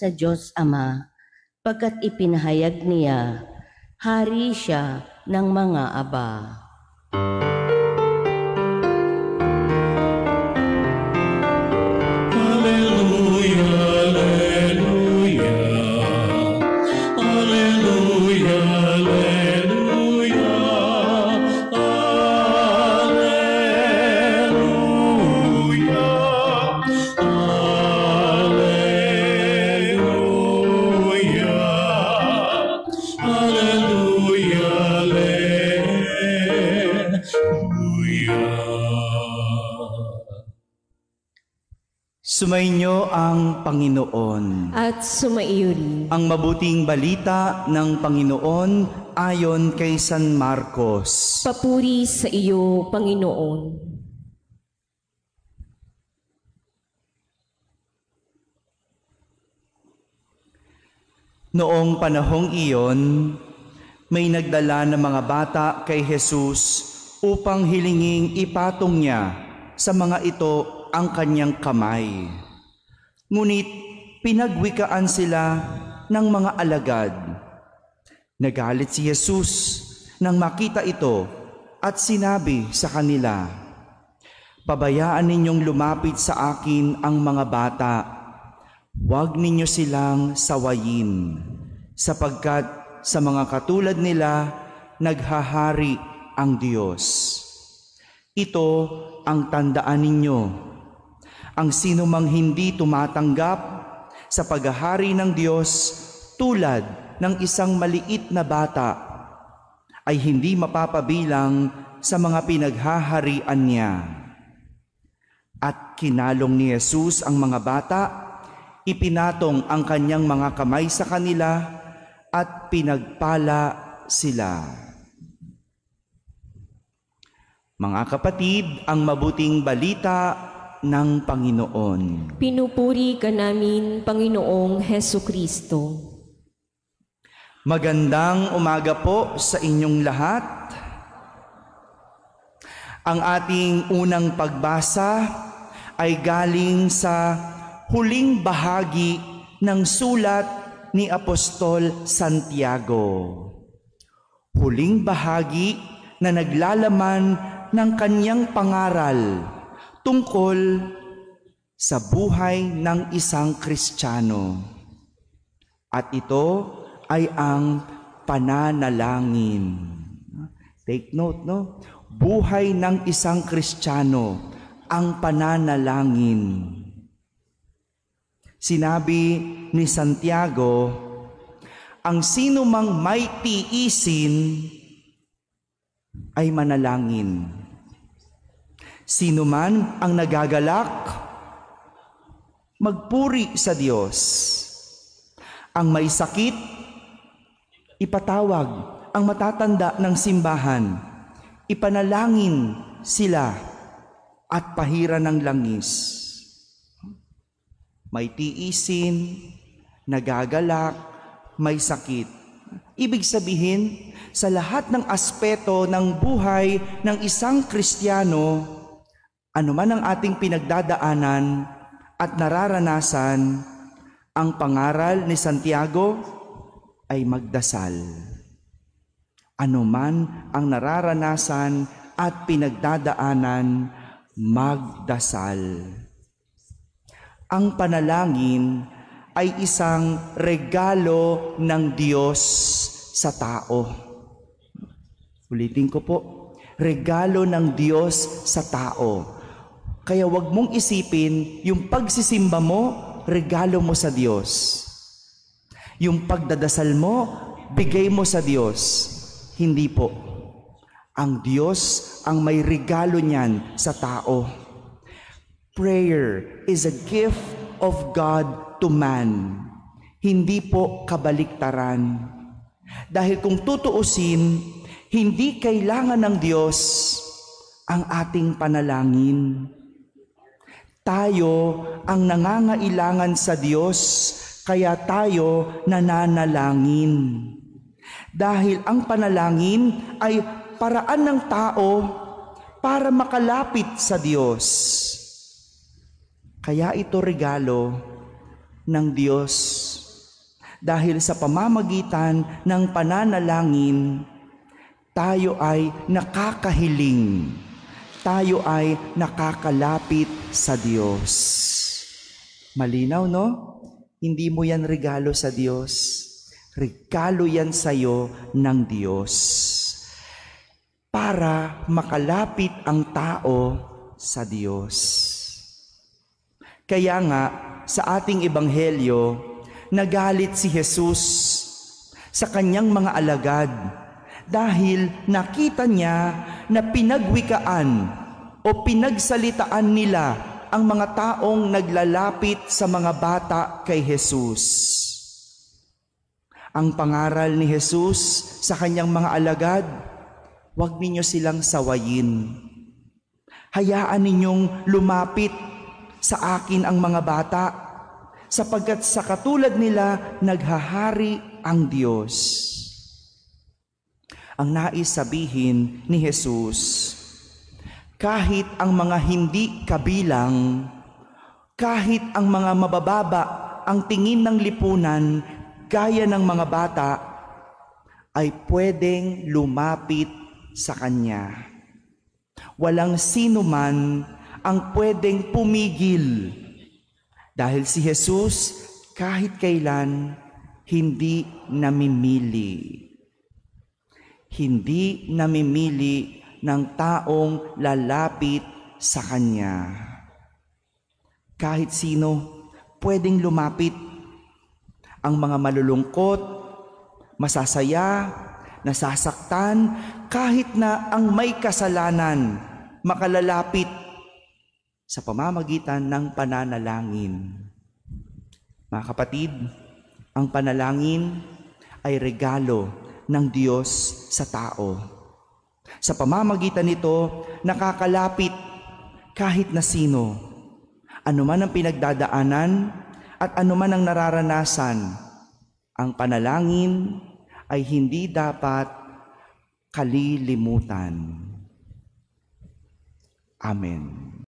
sa Diyos Ama pagkat ipinahayag niya, hari siya ng mga aba. Thank Sumainyo ang Panginoon. At sumaiyo rin. Ang mabuting balita ng Panginoon ayon kay San Marcos. Papuri sa iyo, Panginoon. Noong panahong iyon, may nagdala ng mga bata kay Jesus upang hilinging ipatong niya sa mga ito ang kanyang kamay. Ngunit pinagwikaan sila ng mga alagad. Nagalit si Jesus nang makita ito at sinabi sa kanila, Pabayaan ninyong lumapit sa akin ang mga bata. Huwag ninyo silang sawayin, sapagkat sa mga katulad nila, naghahari ang Diyos. Ito ang tandaan ninyo ang sinumang hindi tumatanggap sa paghahari ng Diyos tulad ng isang maliit na bata ay hindi mapapabilang sa mga pinaghaharian niya. At kinalong ni Jesus ang mga bata, ipinatong ang kanyang mga kamay sa kanila at pinagpala sila. Mga kapatid, ang mabuting balita ng Panginoon. Pinupuri ka namin, Panginoong Heso Kristo. Magandang umaga po sa inyong lahat. Ang ating unang pagbasa ay galing sa huling bahagi ng sulat ni Apostol Santiago. Huling bahagi na naglalaman ng kanyang pangaral tungkol sa buhay ng isang Kristiyano. At ito ay ang pananalangin. Take note, no? Buhay ng isang Kristiyano, ang pananalangin. Sinabi ni Santiago, ang sino mang may tiisin ay manalangin. Sino man ang nagagalak, magpuri sa Diyos. Ang may sakit, ipatawag ang matatanda ng simbahan, ipanalangin sila at pahira ng langis. May tiisin, nagagalak, may sakit. Ibig sabihin, sa lahat ng aspeto ng buhay ng isang Kristiyano, anuman ang ating pinagdadaanan at nararanasan, ang pangaral ni Santiago ay magdasal. Anuman ang nararanasan at pinagdadaanan, magdasal. Ang panalangin ay isang regalo ng Diyos sa tao. Ulitin ko po, regalo ng Diyos sa tao kaya wag mong isipin, yung pagsisimba mo, regalo mo sa Diyos. Yung pagdadasal mo, bigay mo sa Diyos. Hindi po. Ang Diyos ang may regalo niyan sa tao. Prayer is a gift of God to man. Hindi po kabaliktaran. Dahil kung tutuusin, hindi kailangan ng Diyos ang ating panalangin tayo ang nangangailangan sa Diyos, kaya tayo nananalangin. Dahil ang panalangin ay paraan ng tao para makalapit sa Diyos. Kaya ito regalo ng Diyos. Dahil sa pamamagitan ng pananalangin, tayo ay nakakahiling tayo ay nakakalapit sa Diyos. Malinaw, no? Hindi mo yan regalo sa Diyos. Regalo yan sa'yo ng Diyos. Para makalapit ang tao sa Diyos. Kaya nga, sa ating ebanghelyo, nagalit si Jesus sa kanyang mga alagad dahil nakita niya na pinagwikaan o pinagsalitaan nila ang mga taong naglalapit sa mga bata kay Jesus. Ang pangaral ni Jesus sa kanyang mga alagad, huwag ninyo silang sawayin. Hayaan ninyong lumapit sa akin ang mga bata sapagkat sa katulad nila naghahari ang Diyos ang nais sabihin ni Jesus. Kahit ang mga hindi kabilang, kahit ang mga mabababa ang tingin ng lipunan gaya ng mga bata, ay pwedeng lumapit sa Kanya. Walang sino man ang pwedeng pumigil dahil si Jesus kahit kailan hindi namimili hindi namimili ng taong lalapit sa Kanya. Kahit sino, pwedeng lumapit. Ang mga malulungkot, masasaya, nasasaktan, kahit na ang may kasalanan, makalalapit sa pamamagitan ng pananalangin. Mga kapatid, ang panalangin ay regalo ng Diyos sa tao. Sa pamamagitan nito, nakakalapit kahit na sino, anuman ang pinagdadaanan at anuman ang nararanasan, ang panalangin ay hindi dapat kalilimutan. Amen.